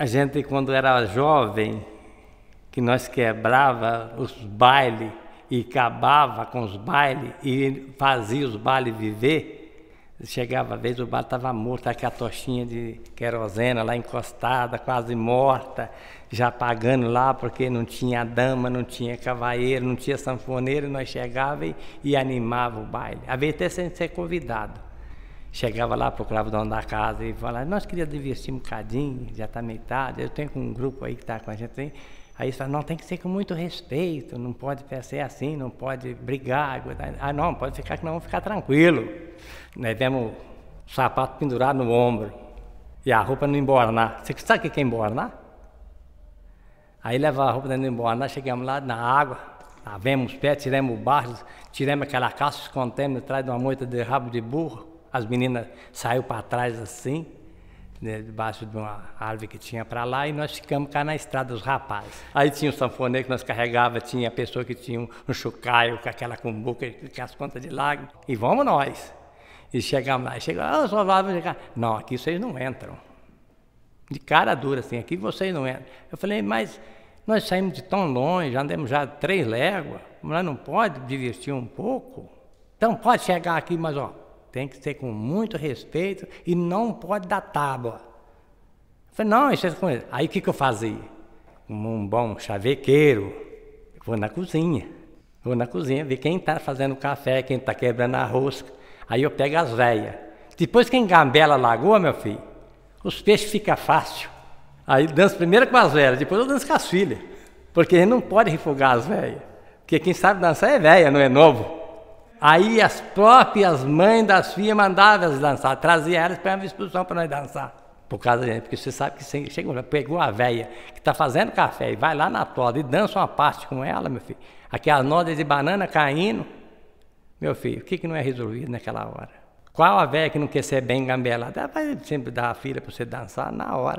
A gente, quando era jovem, que nós quebrava os bailes e acabava com os bailes e fazia os bailes viver, chegava a vez, o baile estava morto, tá aquela tochinha de querosena lá encostada, quase morta, já pagando lá porque não tinha dama, não tinha cavaleiro, não tinha sanfoneiro, nós chegava e, e animava o baile. Havia até sem ser convidado. Chegava lá, procurava o dono da casa e falava, nós queríamos divertir um bocadinho, já está meio tarde, eu tenho um grupo aí que está com a gente aí. Aí fala, não, tem que ser com muito respeito, não pode ser assim, não pode brigar. Ah, não, pode ficar que nós vamos ficar tranquilo. Nós vemos o sapato pendurado no ombro e a roupa não embora embornar. Né? Você sabe o que é embornar? Né? Aí leva a roupa dentro do embornar, chegamos lá na água, lavemos os pés, tiramos o barro, tiramos aquela caça, escondemos atrás de uma moita de rabo de burro as meninas saíram para trás assim, né, debaixo de uma árvore que tinha para lá, e nós ficamos cá na estrada, os rapazes. Aí tinha o sanfoneiro que nós carregava, tinha a pessoa que tinha um, chucaio com aquela cumbuca, com as contas de lágrimas, e vamos nós. E chegamos lá, chegamos lá ah, só lá, chegar. Não, aqui vocês não entram. De cara dura, assim, aqui vocês não entram. Eu falei, mas nós saímos de tão longe, já andamos já três léguas, mas não pode divertir um pouco? Então pode chegar aqui, mas ó, tem que ser com muito respeito e não pode dar tábua. Eu falei, não, isso é com ele. Aí o que, que eu fazia? Como um bom chavequeiro, vou na cozinha. Vou na cozinha ver quem está fazendo café, quem está quebrando a rosca. Aí eu pego as velhas. Depois quem gambela a lagoa, meu filho, os peixes ficam fácil. Aí danço primeiro com as velhas, depois eu danço com as filhas. Porque a gente não pode refogar as velhas. Porque quem sabe dançar é velha, não é novo. Aí as próprias mães das filhas mandavam elas dançar, traziam elas para uma expulsão para nós dançar. Por causa gente, porque você sabe que chega, pegou a velha que está fazendo café e vai lá na toda e dança uma parte com ela, meu filho. Aquelas nodas de banana caindo. Meu filho, o que, que não é resolvido naquela hora? Qual a velha que não quer ser bem gambelada? Ela vai sempre dar a filha para você dançar na hora.